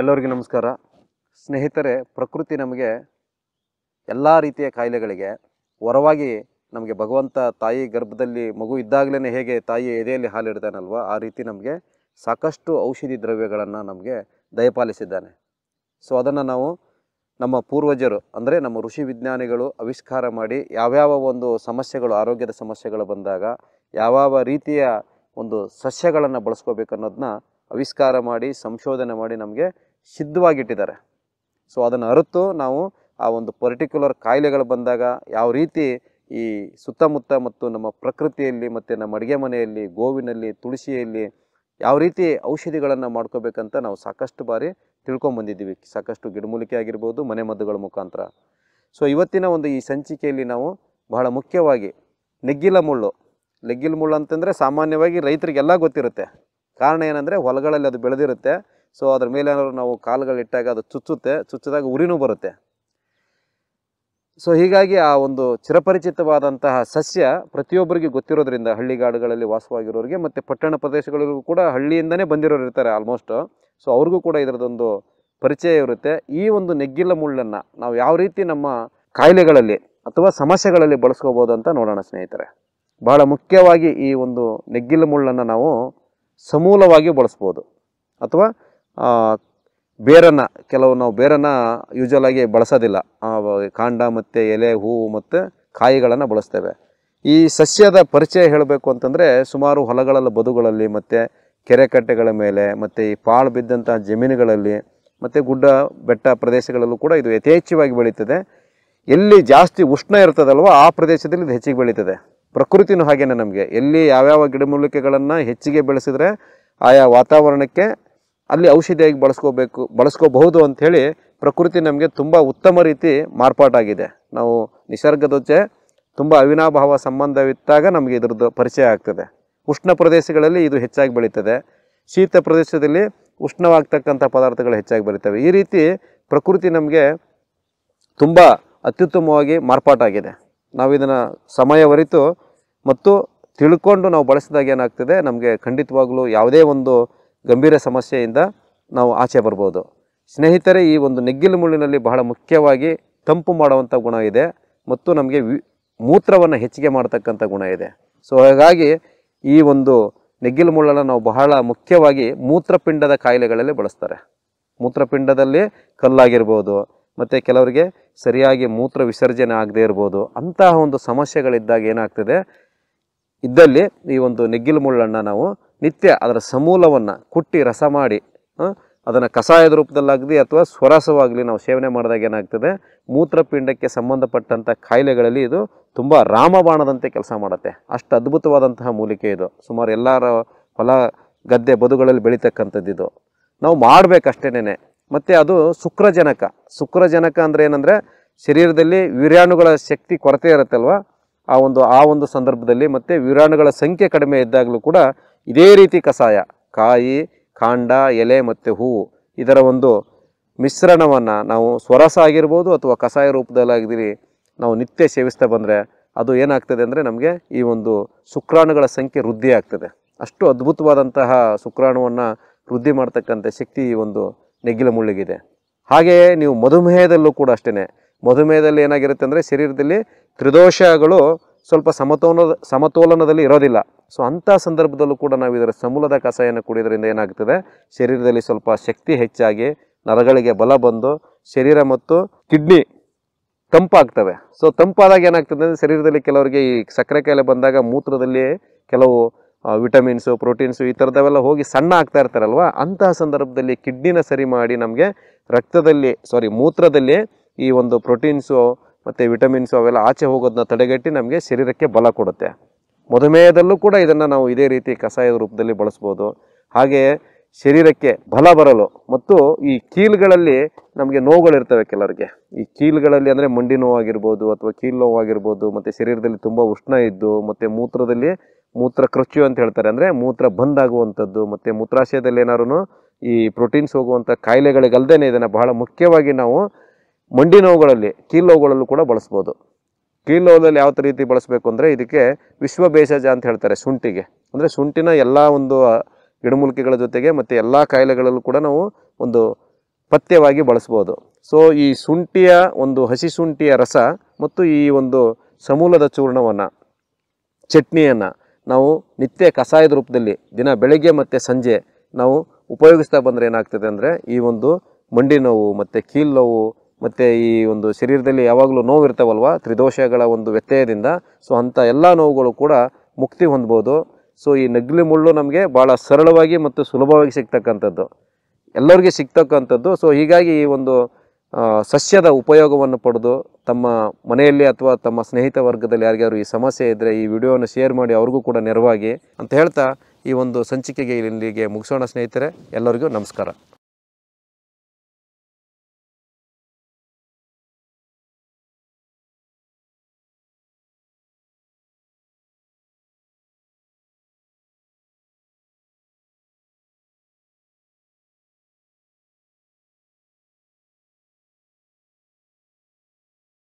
ಎಲ್ಲರಿಗೂ ನಮಸ್ಕಾರ ಸ್ನೇಹಿತರೆ ಪ್ರಕೃತಿ ನಮಗೆ ಎಲ್ಲ ರೀತಿಯ ಕಾಯಿಲೆಗಳಿಗೆ ಹೊರವಾಗಿ ನಮಗೆ ಭಗವಂತ ತಾಯಿ ಗರ್ಭದಲ್ಲಿ ಮಗು ಇದ್ದಾಗಲೇ ಹೇಗೆ ತಾಯಿ ಎದೆಯಲ್ಲಿ ಹಾಲಿಡ್ತಾನಲ್ವ ಆ ರೀತಿ ನಮಗೆ ಸಾಕಷ್ಟು ಔಷಧಿ ದ್ರವ್ಯಗಳನ್ನು ನಮಗೆ ದಯಪಾಲಿಸಿದ್ದಾನೆ ಸೊ ಅದನ್ನು ನಾವು ನಮ್ಮ ಪೂರ್ವಜರು ಅಂದರೆ ನಮ್ಮ ಋಷಿ ವಿಜ್ಞಾನಿಗಳು ಆವಿಷ್ಕಾರ ಮಾಡಿ ಯಾವ್ಯಾವ ಒಂದು ಸಮಸ್ಯೆಗಳು ಆರೋಗ್ಯದ ಸಮಸ್ಯೆಗಳು ಬಂದಾಗ ಯಾವ್ಯಾವ ರೀತಿಯ ಒಂದು ಸಸ್ಯಗಳನ್ನು ಬಳಸ್ಕೋಬೇಕನ್ನೋದನ್ನ ಅನ್ನೋದನ್ನ ಆವಿಷ್ಕಾರ ಮಾಡಿ ಸಂಶೋಧನೆ ಮಾಡಿ ನಮಗೆ ಸಿದ್ಧವಾಗಿಟ್ಟಿದ್ದಾರೆ ಸೊ ಅದನ್ನು ಅರಿತು ನಾವು ಆ ಒಂದು ಪರ್ಟಿಕ್ಯುಲರ್ ಕಾಯಿಲೆಗಳು ಬಂದಾಗ ಯಾವ ರೀತಿ ಈ ಸುತ್ತಮುತ್ತ ಮತ್ತು ನಮ್ಮ ಪ್ರಕೃತಿಯಲ್ಲಿ ಮತ್ತು ನಮ್ಮ ಅಡುಗೆ ಮನೆಯಲ್ಲಿ ಗೋವಿನಲ್ಲಿ ತುಳಸಿಯಲ್ಲಿ ಯಾವ ರೀತಿ ಔಷಧಿಗಳನ್ನು ಮಾಡ್ಕೋಬೇಕಂತ ನಾವು ಸಾಕಷ್ಟು ಬಾರಿ ತಿಳ್ಕೊಂಬಂದಿದ್ದೀವಿ ಸಾಕಷ್ಟು ಗಿಡಮೂಲಿಕೆ ಆಗಿರ್ಬೋದು ಮನೆಮದ್ದುಗಳ ಮುಖಾಂತರ ಸೊ ಇವತ್ತಿನ ಒಂದು ಈ ಸಂಚಿಕೆಯಲ್ಲಿ ನಾವು ಬಹಳ ಮುಖ್ಯವಾಗಿ ನೆಗ್ಗಿಲ ಮುಳ್ಳು ನೆಗ್ಗಿಲ ಮುಳ್ಳು ಅಂತಂದರೆ ಸಾಮಾನ್ಯವಾಗಿ ರೈತರಿಗೆಲ್ಲ ಗೊತ್ತಿರುತ್ತೆ ಕಾರಣ ಏನಂದರೆ ಹೊಲಗಳಲ್ಲಿ ಅದು ಬೆಳೆದಿರುತ್ತೆ ಸೊ ಅದ್ರ ಮೇಲೆ ಏನಾದ್ರು ನಾವು ಕಾಲುಗಳಿಟ್ಟಾಗ ಅದು ಚುಚ್ಚುತ್ತೆ ಚುಚ್ಚಿದಾಗ ಉರಿನೂ ಬರುತ್ತೆ ಸೊ ಹೀಗಾಗಿ ಆ ಒಂದು ಚಿರಪರಿಚಿತವಾದಂತಹ ಸಸ್ಯ ಪ್ರತಿಯೊಬ್ಬರಿಗೆ ಗೊತ್ತಿರೋದ್ರಿಂದ ಹಳ್ಳಿಗಾಡುಗಳಲ್ಲಿ ವಾಸವಾಗಿರೋರಿಗೆ ಮತ್ತು ಪಟ್ಟಣ ಪ್ರದೇಶಗಳಿಗೂ ಕೂಡ ಹಳ್ಳಿಯಿಂದನೇ ಬಂದಿರೋರು ಇರ್ತಾರೆ ಆಲ್ಮೋಸ್ಟ್ ಸೊ ಅವ್ರಿಗೂ ಕೂಡ ಇದರದೊಂದು ಪರಿಚಯ ಇರುತ್ತೆ ಈ ಒಂದು ನೆಗ್ಗಿಲ ಮುಳ್ಳನ್ನು ನಾವು ಯಾವ ರೀತಿ ನಮ್ಮ ಕಾಯಿಲೆಗಳಲ್ಲಿ ಅಥವಾ ಸಮಸ್ಯೆಗಳಲ್ಲಿ ಬಳಸ್ಕೋಬೋದು ಅಂತ ನೋಡೋಣ ಸ್ನೇಹಿತರೆ ಬಹಳ ಮುಖ್ಯವಾಗಿ ಈ ಒಂದು ನೆಗ್ಗಿಲ ಮುಳ್ಳನ್ನು ನಾವು ಸಮೂಲವಾಗಿ ಬಳಸ್ಬೋದು ಅಥವಾ ಬೇರನ್ನು ಕೆಲವು ನಾವು ಬೇರನ್ನು ಯೂಜಲಾಗಿ ಬಳಸೋದಿಲ್ಲ ಕಾಂಡ ಮತ್ತು ಎಲೆ ಹೂವು ಮತ್ತು ಕಾಯಿಗಳನ್ನು ಬಳಸ್ತೇವೆ ಈ ಸಸ್ಯದ ಪರಿಚಯ ಹೇಳಬೇಕು ಅಂತಂದರೆ ಸುಮಾರು ಹೊಲಗಳಲ್ಲಿ ಬದುಗಳಲ್ಲಿ ಮತ್ತು ಕಟ್ಟೆಗಳ ಮೇಲೆ ಮತ್ತು ಈ ಪಾಳು ಬಿದ್ದಂಥ ಜಮೀನುಗಳಲ್ಲಿ ಮತ್ತು ಗುಡ್ಡ ಬೆಟ್ಟ ಪ್ರದೇಶಗಳಲ್ಲೂ ಕೂಡ ಇದು ಯಥೇಚ್ಛವಾಗಿ ಬೆಳೀತದೆ ಎಲ್ಲಿ ಜಾಸ್ತಿ ಉಷ್ಣ ಇರ್ತದಲ್ವ ಆ ಪ್ರದೇಶದಲ್ಲಿ ಇದು ಹೆಚ್ಚಿಗೆ ಬೆಳೀತದೆ ಪ್ರಕೃತಿನೂ ಹಾಗೇನೆ ನಮಗೆ ಎಲ್ಲಿ ಯಾವ್ಯಾವ ಗಿಡಮೂಲಿಕೆಗಳನ್ನು ಹೆಚ್ಚಿಗೆ ಬೆಳೆಸಿದರೆ ಆಯಾ ವಾತಾವರಣಕ್ಕೆ ಅಲ್ಲಿ ಔಷಧಿಯಾಗಿ ಬಳಸ್ಕೋಬೇಕು ಬಳಸ್ಕೋಬಹುದು ಅಂಥೇಳಿ ಪ್ರಕೃತಿ ನಮಗೆ ತುಂಬ ಉತ್ತಮ ರೀತಿ ಮಾರ್ಪಾಟಾಗಿದೆ ನಾವು ನಿಸರ್ಗದ ತುಂಬ ಅವಿನಾಭಾವ ಸಂಬಂಧವಿತ್ತಾಗ ನಮಗೆ ಇದ್ರದ್ದು ಪರಿಚಯ ಆಗ್ತದೆ ಉಷ್ಣ ಪ್ರದೇಶಗಳಲ್ಲಿ ಇದು ಹೆಚ್ಚಾಗಿ ಬೆಳೀತದೆ ಶೀತ ಪ್ರದೇಶದಲ್ಲಿ ಉಷ್ಣವಾಗ್ತಕ್ಕಂಥ ಪದಾರ್ಥಗಳು ಹೆಚ್ಚಾಗಿ ಬೆಳೀತವೆ ಈ ರೀತಿ ಪ್ರಕೃತಿ ನಮಗೆ ತುಂಬ ಅತ್ಯುತ್ತಮವಾಗಿ ಮಾರ್ಪಾಟಾಗಿದೆ ನಾವು ಇದನ್ನು ಸಮಯವರಿತು ಮತ್ತು ತಿಳ್ಕೊಂಡು ನಾವು ಬಳಸಿದಾಗ ಏನಾಗ್ತದೆ ನಮಗೆ ಖಂಡಿತವಾಗ್ಲೂ ಯಾವುದೇ ಒಂದು ಗಂಭೀರ ಸಮಸ್ಯೆಯಿಂದ ನಾವು ಆಚೆ ಬರ್ಬೋದು ಸ್ನೇಹಿತರೆ ಈ ಒಂದು ನೆಗ್ಗಿಲು ಮುಳ್ಳಿನಲ್ಲಿ ಬಹಳ ಮುಖ್ಯವಾಗಿ ತಂಪು ಮಾಡುವಂಥ ಗುಣ ಇದೆ ಮತ್ತು ನಮಗೆ ವಿ ಮೂತ್ರವನ್ನು ಹೆಚ್ಚಿಗೆ ಮಾಡ್ತಕ್ಕಂಥ ಗುಣ ಇದೆ ಸೊ ಹಾಗಾಗಿ ಈ ಒಂದು ನೆಗ್ಗಿಲು ಮುಳ್ಳನ್ನು ನಾವು ಬಹಳ ಮುಖ್ಯವಾಗಿ ಮೂತ್ರಪಿಂಡದ ಕಾಯಿಲೆಗಳಲ್ಲಿ ಬಳಸ್ತಾರೆ ಮೂತ್ರಪಿಂಡದಲ್ಲಿ ಕಲ್ಲಾಗಿರ್ಬೋದು ಮತ್ತು ಕೆಲವರಿಗೆ ಸರಿಯಾಗಿ ಮೂತ್ರ ವಿಸರ್ಜನೆ ಆಗದೇ ಇರ್ಬೋದು ಅಂತಹ ಒಂದು ಸಮಸ್ಯೆಗಳಿದ್ದಾಗ ಏನಾಗ್ತದೆ ಇದ್ದಲ್ಲಿ ಈ ಒಂದು ನೆಗ್ಗಿಲು ಮುಳ್ಳನ್ನು ನಾವು ನಿತ್ಯ ಅದರ ಸಮೂಲವನ್ನು ಕುಟ್ಟಿ ರಸ ಮಾಡಿ ಅದನ್ನು ಕಷಾಯದ ರೂಪದಲ್ಲಾಗಲಿ ಅಥವಾ ಸ್ವರಸವಾಗಲಿ ನಾವು ಸೇವನೆ ಮಾಡಿದಾಗ ಏನಾಗ್ತದೆ ಮೂತ್ರಪಿಂಡಕ್ಕೆ ಸಂಬಂಧಪಟ್ಟಂಥ ಕಾಯಿಲೆಗಳಲ್ಲಿ ಇದು ತುಂಬ ರಾಮಬಾಣದಂತೆ ಕೆಲಸ ಮಾಡುತ್ತೆ ಅಷ್ಟು ಅದ್ಭುತವಾದಂತಹ ಮೂಲಿಕೆ ಇದು ಸುಮಾರು ಎಲ್ಲರ ಹೊಲ ಗದ್ದೆ ಬದುಗಳಲ್ಲಿ ಬೆಳೀತಕ್ಕಂಥದ್ದು ಇದು ನಾವು ಮಾಡಬೇಕಷ್ಟೇನೆ ಮತ್ತು ಅದು ಶುಕ್ರಜನಕ ಶುಕ್ರಜನಕ ಅಂದರೆ ಏನಂದರೆ ಶರೀರದಲ್ಲಿ ವೀರ್ಯಾಣುಗಳ ಶಕ್ತಿ ಕೊರತೆ ಇರುತ್ತಲ್ವ ಆ ಒಂದು ಆ ಒಂದು ಸಂದರ್ಭದಲ್ಲಿ ಮತ್ತು ವಿರಾಣುಗಳ ಸಂಖ್ಯೆ ಕಡಿಮೆ ಇದ್ದಾಗಲೂ ಕೂಡ ಇದೇ ರೀತಿ ಕಷಾಯ ಕಾಯಿ ಕಾಂಡ ಎಲೆ ಮತ್ತು ಹೂವು ಇದರ ಒಂದು ಮಿಶ್ರಣವನ್ನು ನಾವು ಸ್ವರಸ ಆಗಿರ್ಬೋದು ಅಥವಾ ಕಷಾಯ ರೂಪದಲ್ಲಾಗಿದ್ದೀರಿ ನಾವು ನಿತ್ಯ ಸೇವಿಸ್ತಾ ಬಂದರೆ ಅದು ಏನಾಗ್ತದೆ ಅಂದರೆ ನಮಗೆ ಈ ಒಂದು ಶುಕ್ರಾಣುಗಳ ಸಂಖ್ಯೆ ವೃದ್ಧಿ ಆಗ್ತದೆ ಅಷ್ಟು ಅದ್ಭುತವಾದಂತಹ ಶುಕ್ರಾಣುವನ್ನು ವೃದ್ಧಿ ಮಾಡ್ತಕ್ಕಂಥ ಶಕ್ತಿ ಈ ಒಂದು ನೆಗ್ಗಿಲ ಮುಳ್ಳಿಗಿದೆ ಹಾಗೆಯೇ ನೀವು ಮಧುಮೇಹದಲ್ಲೂ ಕೂಡ ಅಷ್ಟೇ ಮಧುಮೇಹದಲ್ಲಿ ಏನಾಗಿರುತ್ತೆ ಅಂದರೆ ಶರೀರದಲ್ಲಿ ತ್ರಿದೋಷಗಳು ಸ್ವಲ್ಪ ಸಮತೋಲನ ಸಮತೋಲನದಲ್ಲಿ ಇರೋದಿಲ್ಲ ಸೊ ಅಂಥ ಸಂದರ್ಭದಲ್ಲೂ ಕೂಡ ನಾವು ಇದರ ಸಮೂಲದ ಕಷಾಯನ ಕುಡಿಯೋದ್ರಿಂದ ಏನಾಗ್ತದೆ ಶರೀರದಲ್ಲಿ ಸ್ವಲ್ಪ ಶಕ್ತಿ ಹೆಚ್ಚಾಗಿ ನರಗಳಿಗೆ ಬಲ ಬಂದು ಶರೀರ ಮತ್ತು ಕಿಡ್ನಿ ತಂಪಾಗ್ತವೆ ಸೊ ತಂಪಾದಾಗ ಏನಾಗ್ತದೆ ಅಂದರೆ ಶರೀರದಲ್ಲಿ ಕೆಲವರಿಗೆ ಈ ಸಕ್ಕರೆ ಕಾಯಿಲೆ ಬಂದಾಗ ಮೂತ್ರದಲ್ಲಿ ಕೆಲವು ವಿಟಮಿನ್ಸು ಪ್ರೋಟೀನ್ಸು ಈ ಥರದವೆಲ್ಲ ಹೋಗಿ ಸಣ್ಣ ಆಗ್ತಾ ಇರ್ತಾರಲ್ವ ಅಂತಹ ಸಂದರ್ಭದಲ್ಲಿ ಕಿಡ್ನಿನ ಸರಿ ಮಾಡಿ ನಮಗೆ ರಕ್ತದಲ್ಲಿ ಸಾರಿ ಮೂತ್ರದಲ್ಲಿ ಈ ಒಂದು ಪ್ರೋಟೀನ್ಸು ಮತ್ತು ವಿಟಮಿನ್ಸು ಅವೆಲ್ಲ ಆಚೆ ಹೋಗೋದನ್ನ ತಡೆಗಟ್ಟಿ ನಮಗೆ ಶರೀರಕ್ಕೆ ಬಲ ಕೊಡುತ್ತೆ ಮಧುಮೇಹದಲ್ಲೂ ಕೂಡ ಇದನ್ನು ನಾವು ಇದೇ ರೀತಿ ಕಷಾಯದ ರೂಪದಲ್ಲಿ ಬಳಸ್ಬೋದು ಹಾಗೆಯೇ ಶರೀರಕ್ಕೆ ಬಲ ಬರಲು ಮತ್ತು ಈ ಕೀಲುಗಳಲ್ಲಿ ನಮಗೆ ನೋವುಗಳಿರ್ತವೆ ಕೆಲವರಿಗೆ ಈ ಕೀಲುಗಳಲ್ಲಿ ಅಂದರೆ ಮಂಡಿ ನೋವಾಗಿರ್ಬೋದು ಅಥವಾ ಕೀಲು ನೋವಾಗಿರ್ಬೋದು ಮತ್ತು ಶರೀರದಲ್ಲಿ ತುಂಬ ಉಷ್ಣ ಇದ್ದು ಮತ್ತು ಮೂತ್ರದಲ್ಲಿ ಮೂತ್ರ ಕೃಚ್ಯು ಅಂತ ಹೇಳ್ತಾರೆ ಅಂದರೆ ಮೂತ್ರ ಬಂದ್ ಆಗುವಂಥದ್ದು ಮತ್ತು ಮೂತ್ರಾಶಯದಲ್ಲಿ ಏನಾರು ಈ ಪ್ರೋಟೀನ್ಸ್ ಹೋಗುವಂಥ ಕಾಯಿಲೆಗಳಿಗಲ್ದೇ ಇದನ್ನು ಬಹಳ ಮುಖ್ಯವಾಗಿ ನಾವು ಮಂಡಿ ನೋವುಗಳಲ್ಲಿ ಕೀಲ್ ನೋವುಗಳಲ್ಲೂ ಕೂಡ ಬಳಸ್ಬೋದು ಕೀಲ್ ನೋವುದಲ್ಲಿ ಯಾವ ರೀತಿ ಬಳಸಬೇಕು ಅಂದರೆ ಇದಕ್ಕೆ ವಿಶ್ವ ಬೇಷಜ ಅಂತ ಹೇಳ್ತಾರೆ ಶುಂಠಿಗೆ ಅಂದರೆ ಶುಂಠಿನ ಎಲ್ಲ ಒಂದು ಗಿಡಮೂಲಿಕೆಗಳ ಜೊತೆಗೆ ಮತ್ತು ಎಲ್ಲ ಕಾಯಿಲೆಗಳಲ್ಲೂ ಕೂಡ ನಾವು ಒಂದು ಪಥ್ಯವಾಗಿ ಬಳಸ್ಬೋದು ಸೊ ಈ ಶುಂಠಿಯ ಒಂದು ಹಸಿ ಶುಂಠಿಯ ರಸ ಮತ್ತು ಈ ಒಂದು ಸಮೂಲದ ಚೂರ್ಣವನ್ನು ಚಟ್ನಿಯನ್ನು ನಾವು ನಿತ್ಯ ಕಸಾಯದ ರೂಪದಲ್ಲಿ ದಿನ ಬೆಳಗ್ಗೆ ಮತ್ತು ಸಂಜೆ ನಾವು ಉಪಯೋಗಿಸ್ತಾ ಬಂದರೆ ಏನಾಗ್ತದೆ ಅಂದರೆ ಈ ಒಂದು ಮಂಡಿ ನೋವು ಮತ್ತು ಕೀಲ್ ನೋವು ಮತ್ತು ಈ ಒಂದು ಶರೀರದಲ್ಲಿ ಯಾವಾಗಲೂ ನೋವು ಇರ್ತಾವಲ್ವ ತ್ರಿದೋಷಗಳ ಒಂದು ವ್ಯತ್ಯಯದಿಂದ ಸೊ ಅಂಥ ಎಲ್ಲ ನೋವುಗಳು ಕೂಡ ಮುಕ್ತಿ ಹೊಂದ್ಬೋದು ಸೊ ಈ ನಗ್ಲಿ ಮುಳ್ಳು ನಮಗೆ ಭಾಳ ಸರಳವಾಗಿ ಮತ್ತು ಸುಲಭವಾಗಿ ಸಿಗ್ತಕ್ಕಂಥದ್ದು ಎಲ್ಲರಿಗೆ ಸಿಗ್ತಕ್ಕಂಥದ್ದು ಸೊ ಹೀಗಾಗಿ ಈ ಒಂದು ಸಸ್ಯದ ಉಪಯೋಗವನ್ನು ಪಡೆದು ತಮ್ಮ ಮನೆಯಲ್ಲಿ ಅಥವಾ ತಮ್ಮ ಸ್ನೇಹಿತ ವರ್ಗದಲ್ಲಿ ಯಾರಿಗಾದ್ರು ಈ ಸಮಸ್ಯೆ ಇದ್ದರೆ ಈ ವಿಡಿಯೋವನ್ನು ಶೇರ್ ಮಾಡಿ ಅವ್ರಿಗೂ ಕೂಡ ನೆರವಾಗಿ ಅಂತ ಹೇಳ್ತಾ ಈ ಒಂದು ಸಂಚಿಕೆಗೆ ಇಲ್ಲಿಗೆ ಮುಗಿಸೋಣ ಸ್ನೇಹಿತರೆ ಎಲ್ಲರಿಗೂ ನಮಸ್ಕಾರ